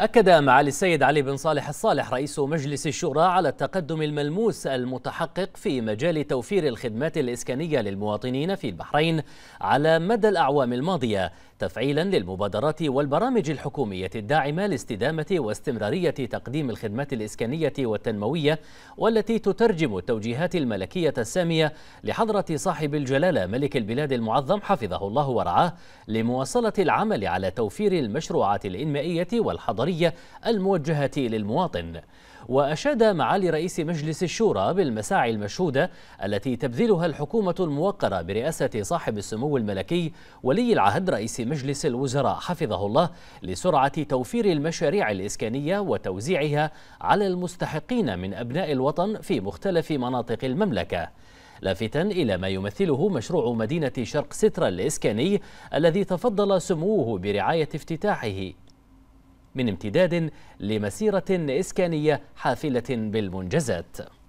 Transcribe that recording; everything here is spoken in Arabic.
أكد معالي السيد علي بن صالح الصالح رئيس مجلس الشورى على التقدم الملموس المتحقق في مجال توفير الخدمات الإسكانية للمواطنين في البحرين على مدى الأعوام الماضية تفعيلا للمبادرات والبرامج الحكومية الداعمة لاستدامة واستمرارية تقديم الخدمات الإسكانية والتنموية والتي تترجم التوجيهات الملكية السامية لحضرة صاحب الجلالة ملك البلاد المعظم حفظه الله ورعاه لمواصلة العمل على توفير المشروعات الإنمائية والحضرية القرارية الموجهة للمواطن وأشاد معالي رئيس مجلس الشورى بالمساعي المشهودة التي تبذلها الحكومة الموقرة برئاسة صاحب السمو الملكي ولي العهد رئيس مجلس الوزراء حفظه الله لسرعة توفير المشاريع الإسكانية وتوزيعها على المستحقين من أبناء الوطن في مختلف مناطق المملكة لافتا إلى ما يمثله مشروع مدينة شرق سترة الإسكاني الذي تفضل سموه برعاية افتتاحه من امتداد لمسيرة إسكانية حافلة بالمنجزات